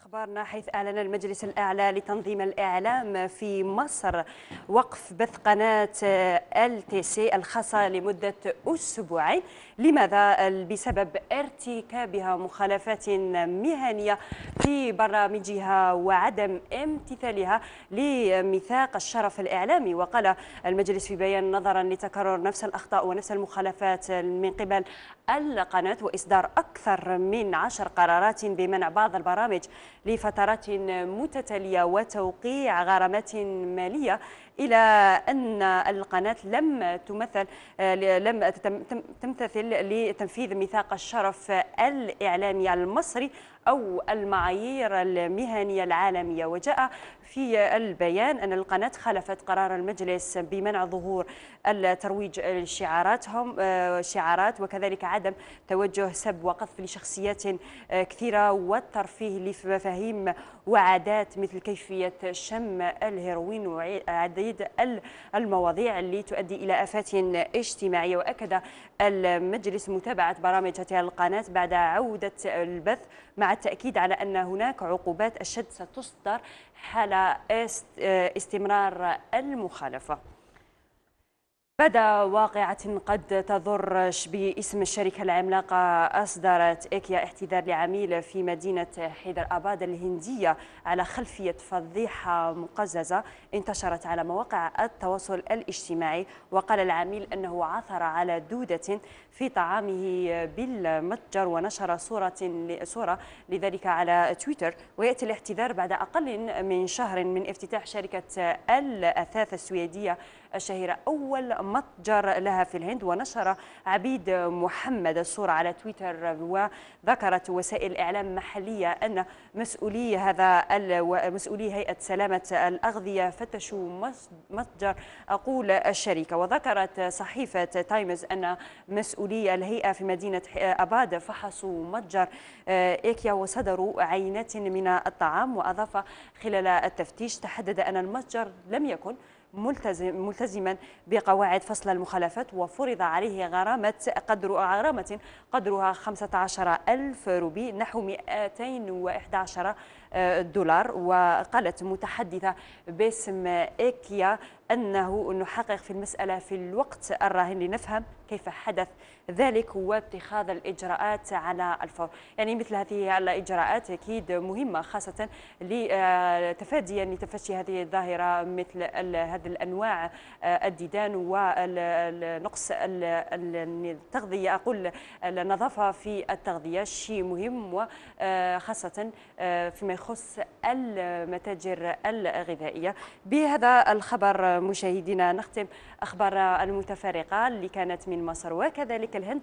أخبارنا حيث أعلن المجلس الأعلى لتنظيم الإعلام في مصر وقف بث قناة ال تي سي الخاصة لمدة أسبوعين لماذا؟ بسبب ارتكابها مخالفات مهنية في برامجها وعدم امتثالها لميثاق الشرف الإعلامي وقال المجلس في بيان نظرا لتكرر نفس الأخطاء ونفس المخالفات من قبل القناة وإصدار أكثر من عشر قرارات بمنع بعض البرامج لفترات متتالية وتوقيع غرامات مالية إلى أن القناة لم تمثل لم تمتثل لتنفيذ ميثاق الشرف الإعلامي المصري أو المعايير المهنية العالمية وجاء في البيان أن القناة خالفت قرار المجلس بمنع ظهور الترويج لشعاراتهم آه، شعارات وكذلك عدم توجه سب وقذف لشخصيات آه، كثيرة والترفيه لفهم مفاهيم وعادات مثل كيفية شم الهيروين وعديد المواضيع اللي تؤدي إلى آفات اجتماعية وأكد المجلس متابعة برامج هذه القناة بعد عودة البث مع التأكيد على أن هناك عقوبات أشد ستصدر حال استمرار المخالفة بعد واقعة قد تضر باسم الشركة العملاقة أصدرت إيكيا احتذار لعميل في مدينة حيدر أباد الهندية على خلفية فضيحة مقززة انتشرت على مواقع التواصل الاجتماعي وقال العميل أنه عثر على دودة في طعامه بالمتجر ونشر صورة صورة لذلك على تويتر ويأتي الاحتذار بعد أقل من شهر من افتتاح شركة الأثاث السويدية الشهيرة أول متجر لها في الهند ونشر عبيد محمد الصورة على تويتر وذكرت وسائل إعلام محلية أن مسؤولي هذا مسؤولي هيئة سلامة الأغذية فتشوا متجر أقول الشركة وذكرت صحيفة تايمز أن مسؤولي الهيئة في مدينة أباد فحصوا متجر آه، إيكيا وصدروا عينات من الطعام وأضاف خلال التفتيش تحدد أن المتجر لم يكن ملتزم ملتزما بقواعد فصل المخالفات وفرض عليه غرامة قدر غرامة قدرها 15 ألف روبي نحو 211 آه، دولار وقالت متحدثة باسم إيكيا أنه نحقق في المسألة في الوقت الراهن لنفهم كيف حدث ذلك واتخاذ الإجراءات على الفور يعني مثل هذه الإجراءات أكيد مهمة خاصة لتفاديا لتفشي هذه الظاهرة مثل هذه الأنواع آه، الديدان ونقص التغذية أقول النظافة في التغذية شيء مهم وخاصة آه، آه، فيما يخص المتاجر الغذائية بهذا الخبر مشاهدينا نختم أخبار المتفرقة اللي كانت من مصر وكذلك الهند